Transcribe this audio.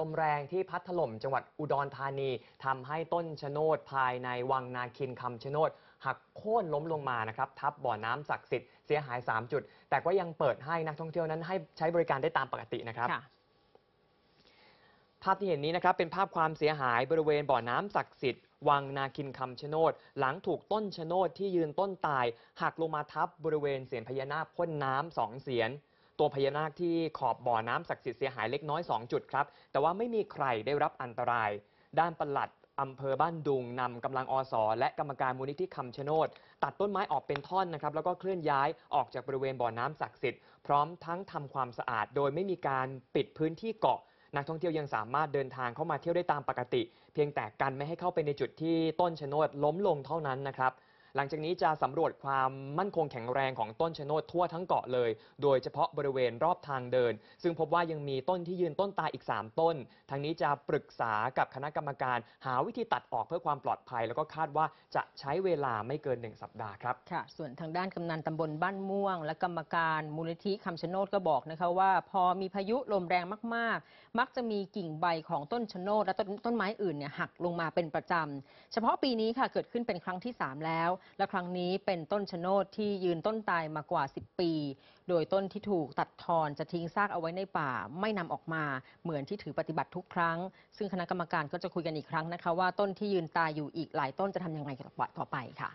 ลมแรงที่พัดถล่มจังหวัดอุดรธานีทำให้ต้นชะโนดภายในวังนาคินคำชะโนด หักโค่นล้มลงมา นะครับทับบ่อน้ำศักดิ์สิทธิ์เสียหาย3จุด แต่ก็ยังเปิดให้นักท่องเที่ยวนั้นให้ใช้บริการได้ตามปกตินะครับภาพที่เห็นนี้นะครับเป็นภาพความเสียหายบริเวณ บ่อน้ำศักดิ์สิทธิ์ วังนาคินคำชะโนด หลังถูกต้นชะโนดที่ยืนต้นตาย หักลงมาทับบริเวณเสียนพญานาคพ่นน้ำสองเสียนตัวพญานาคที่ขอบบ่อน้ำศักดิ์สิทธิ์เสียหายเล็กน้อย 2 จุดครับแต่ว่าไม่มีใครได้รับอันตราย ด้านปลัดอำเภอบ้านดุง นำกำลังอสอและกรรมการมูลนิธิคำชะโนด ตัดต้นไม้ออกเป็นท่อนนะครับแล้วก็เคลื่อนย้ายออกจากบริเวณบ่อน้ำศักดิ์สิทธิ์พร้อมทั้งทำความสะอาด โดยไม่มีการปิดพื้นที่เกาะ นักท่องเที่ยวยังสามารถเดินทางเข้ามาเที่ยวได้ตามปกติ เพียงแต่กันไม่ให้เข้าไปในจุดที่ต้นชะโนดล้มลงเท่านั้นนะครับหลังจากนี้จะสำรวจความมั่นคงแข็งแรงของต้นชะโนดทั่วทั้งเกาะเลย โดยเฉพาะบริเวณรอบทางเดิน ซึ่งพบว่ายังมีต้นที่ยืนต้นตายอีก 3 ต้น ทางนี้จะปรึกษากับคณะกรรมการ หาวิธีตัดออกเพื่อความปลอดภัย แล้วก็คาดว่าจะใช้เวลาไม่เกิน 1 สัปดาห์ครับ ค่ะ ส่วนทางด้านกำนันตำบลบ้านม่วงและกรรมการมูลนิธิคำชะโนดก็บอกนะคะว่า พอมีพายุลมแรงมาก ๆ มักจะมีกิ่งใบของต้นชะโนด และต้นไม้อื่นเนี่ยหักลงมาเป็นประจำ เฉพาะปีนี้ค่ะเกิดขึ้นเป็นครั้งที่ 3 แล้วและครั้งนี้เป็นต้นชะโนดที่ยืนต้นตายมากว่า 10 ปี โดยต้นที่ถูกตัดทอนจะทิ้งซากเอาไว้ในป่าไม่นำออกมาเหมือนที่ถือปฏิบัติทุกครั้ง ซึ่งคณะกรรมการก็จะคุยกันอีกครั้งนะคะ ว่าต้นที่ยืนตายอยู่อีกหลายต้นจะทำอย่างไรต่อไปค่ะ